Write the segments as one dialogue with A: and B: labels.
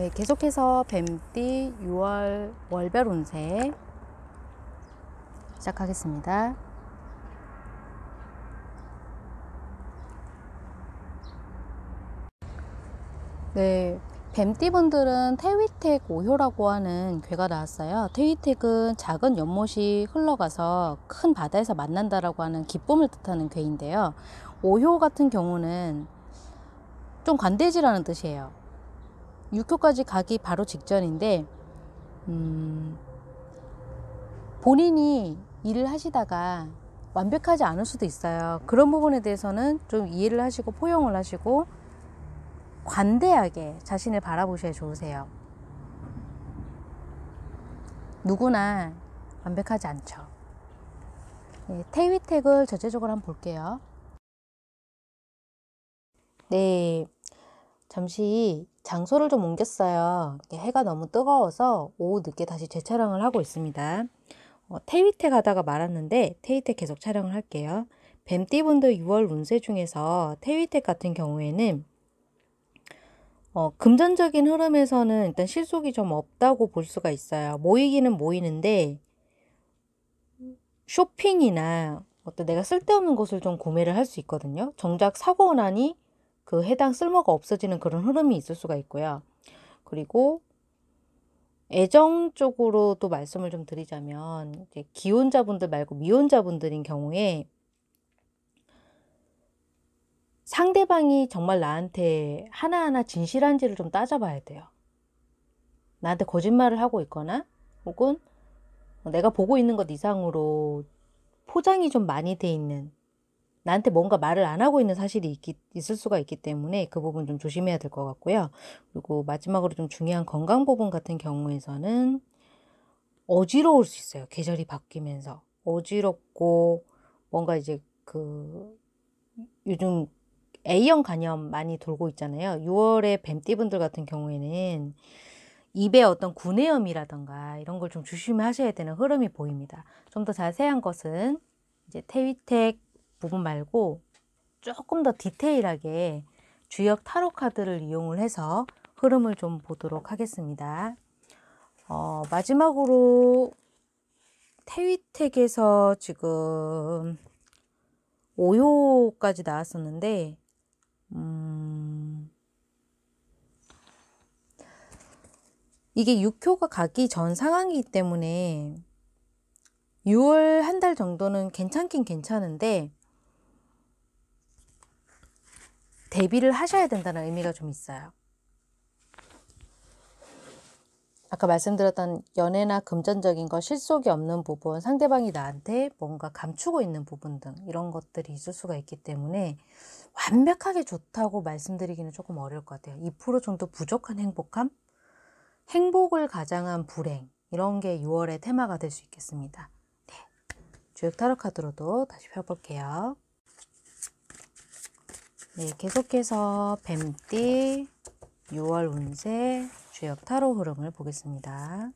A: 네, 계속해서 뱀띠 6월 월별 운세 시작하겠습니다. 네, 뱀띠분들은 태위택 오효라고 하는 괴가 나왔어요. 태위택은 작은 연못이 흘러가서 큰 바다에서 만난다라고 하는 기쁨을 뜻하는 괴인데요. 오효 같은 경우는 좀 관대지라는 뜻이에요. 6교까지 가기 바로 직전인데 음, 본인이 일을 하시다가 완벽하지 않을 수도 있어요. 그런 부분에 대해서는 좀 이해를 하시고 포용을 하시고 관대하게 자신을 바라보셔야 좋으세요. 누구나 완벽하지 않죠. 네, 태위택을 전체적으로 한번 볼게요. 네, 잠시 장소를 좀 옮겼어요. 해가 너무 뜨거워서 오후 늦게 다시 재촬영을 하고 있습니다. 어, 테위테 가다가 말았는데 태위테 계속 촬영을 할게요. 뱀띠분들 6월 운세 중에서 태위텍 같은 경우에는 어, 금전적인 흐름에서는 일단 실속이 좀 없다고 볼 수가 있어요. 모이기는 모이는데 쇼핑이나 어떤 내가 쓸데없는 것을 좀 구매를 할 수 있거든요. 정작 사고 나니 그 해당 쓸모가 없어지는 그런 흐름이 있을 수가 있고요. 그리고 애정 쪽으로 또 말씀을 좀 드리자면 이제 기혼자분들 말고 미혼자분들인 경우에 상대방이 정말 나한테 하나하나 진실한지를 좀 따져봐야 돼요. 나한테 거짓말을 하고 있거나 혹은 내가 보고 있는 것 이상으로 포장이 좀 많이 돼 있는 나한테 뭔가 말을 안 하고 있는 사실이 있기, 있을 수가 있기 때문에 그 부분 좀 조심해야 될 것 같고요. 그리고 마지막으로 좀 중요한 건강 부분 같은 경우에서는 어지러울 수 있어요. 계절이 바뀌면서. 어지럽고 뭔가 이제 그 요즘 A형 간염 많이 돌고 있잖아요. 6월에 뱀띠분들 같은 경우에는 입에 어떤 구내염이라던가 이런 걸 좀 조심하셔야 되는 흐름이 보입니다. 좀 더 자세한 것은 이제 태위택 부분 말고 조금 더 디테일하게 주역 타로 카드를 이용을 해서 흐름을 좀 보도록 하겠습니다. 어, 마지막으로 태위택에서 지금 오요까지 나왔었는데 음, 이게 6효가 가기 전 상황이기 때문에 6월 한 달 정도는 괜찮긴 괜찮은데 대비를 하셔야 된다는 의미가 좀 있어요. 아까 말씀드렸던 연애나 금전적인 거 실속이 없는 부분, 상대방이 나한테 뭔가 감추고 있는 부분 등 이런 것들이 있을 수가 있기 때문에 완벽하게 좋다고 말씀드리기는 조금 어려울 것 같아요. 2% 정도 부족한 행복함? 행복을 가장한 불행. 이런 게 6월의 테마가 될 수 있겠습니다. 네. 주역 타로 카드로도 다시 펴볼게요. 네, 계속해서 뱀띠 6월 운세 주역 타로 흐름을 보겠습니다.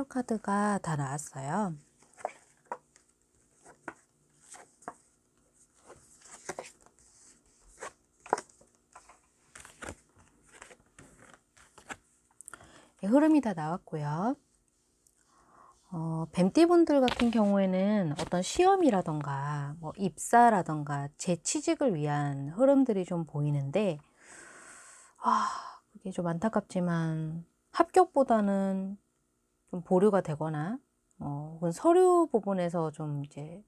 A: 타로 카드가 다 나왔어요. 네, 흐름이 다 나왔고요. 어, 뱀띠분들 같은 경우에는 어떤 시험이라던가 뭐 입사라던가 재취직을 위한 흐름들이 좀 보이는데 아, 그게 좀 안타깝지만 합격보다는 좀 보류가 되거나 어, 혹은 서류 부분에서 좀 이제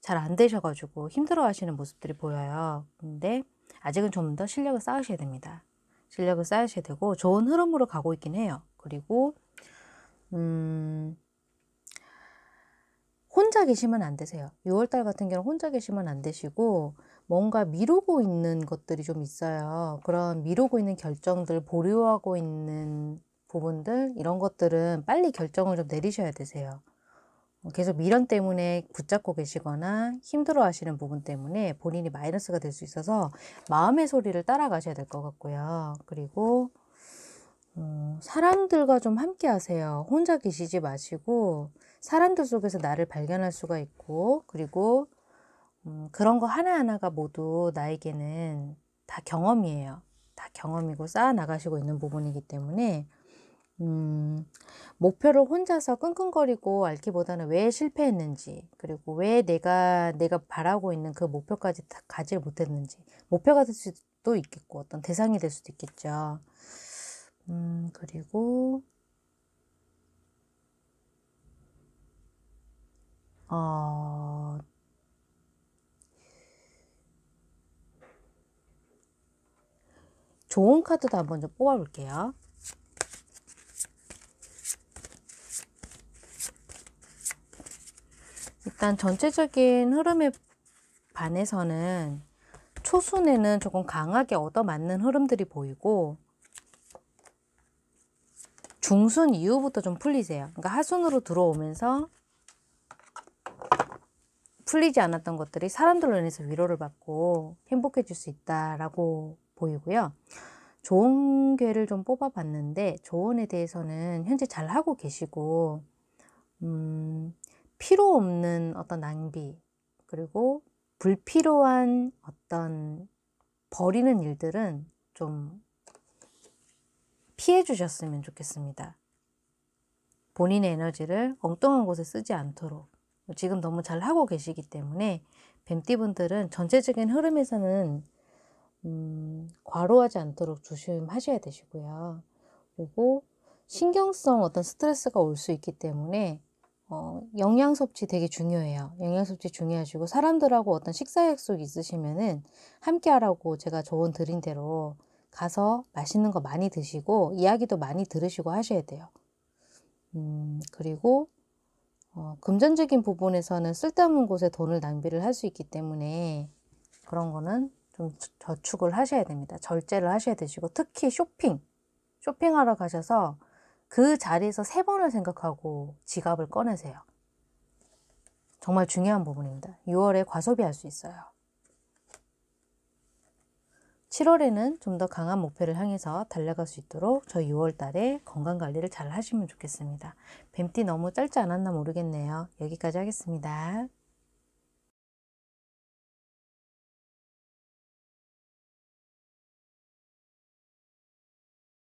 A: 잘 안 되셔가지고 힘들어하시는 모습들이 보여요. 근데 아직은 좀 더 실력을 쌓으셔야 됩니다. 실력을 쌓으셔야 되고 좋은 흐름으로 가고 있긴 해요. 그리고 음, 혼자 계시면 안 되세요. 6월달 같은 경우 혼자 계시면 안 되시고 뭔가 미루고 있는 것들이 좀 있어요. 그런 미루고 있는 결정들, 보류하고 있는 부분들 이런 것들은 빨리 결정을 좀 내리셔야 되세요. 어, 계속 미련 때문에 붙잡고 계시거나 힘들어 하시는 부분 때문에 본인이 마이너스가 될 수 있어서 마음의 소리를 따라가셔야 될 것 같고요. 그리고 어, 사람들과 좀 함께 하세요. 혼자 계시지 마시고 사람들 속에서 나를 발견할 수가 있고 그리고 음, 그런 거 하나하나가 모두 나에게는 다 경험이에요. 다 경험이고 쌓아 나가시고 있는 부분이기 때문에 음, 목표를 혼자서 끙끙거리고 알기보다는 왜 실패했는지, 그리고 왜 내가, 내가 바라고 있는 그 목표까지 다 가질 못했는지, 목표가 될 수도 있겠고, 어떤 대상이 될 수도 있겠죠. 음, 그리고, 어, 좋은 카드도 한번 좀 뽑아볼게요. 일단 전체적인 흐름에 반해서는 초순에는 조금 강하게 얻어맞는 흐름들이 보이고 중순 이후부터 좀 풀리세요. 그러니까 하순으로 들어오면서 풀리지 않았던 것들이 사람들로 인해서 위로를 받고 행복해질 수 있다라고 보이고요. 좋은 괴를 좀 뽑아봤는데 조언에 대해서는 현재 잘 하고 계시고 음, 필요 없는 어떤 낭비, 그리고 불필요한 어떤 버리는 일들은 좀 피해 주셨으면 좋겠습니다. 본인의 에너지를 엉뚱한 곳에 쓰지 않도록 지금 너무 잘 하고 계시기 때문에 뱀띠분들은 전체적인 흐름에서는 음, 과로하지 않도록 조심하셔야 되시고요. 그리고 신경성 어떤 스트레스가 올 수 있기 때문에 어, 영양 섭취 되게 중요해요. 영양 섭취 중요하시고 사람들하고 어떤 식사 약속 있으시면은 함께 하라고 제가 조언 드린 대로 가서 맛있는 거 많이 드시고 이야기도 많이 들으시고 하셔야 돼요. 음, 그리고 어, 금전적인 부분에서는 쓸데없는 곳에 돈을 낭비를 할 수 있기 때문에 그런 거는 좀 저축을 하셔야 됩니다. 절제를 하셔야 되시고 특히 쇼핑, 쇼핑하러 가셔서 그 자리에서 세 번을 생각하고 지갑을 꺼내세요. 정말 중요한 부분입니다. 6월에 과소비할 수 있어요. 7월에는 좀 더 강한 목표를 향해서 달려갈 수 있도록 저 6월 달에 건강 관리를 잘 하시면 좋겠습니다. 뱀띠 너무 짧지 않았나 모르겠네요. 여기까지 하겠습니다.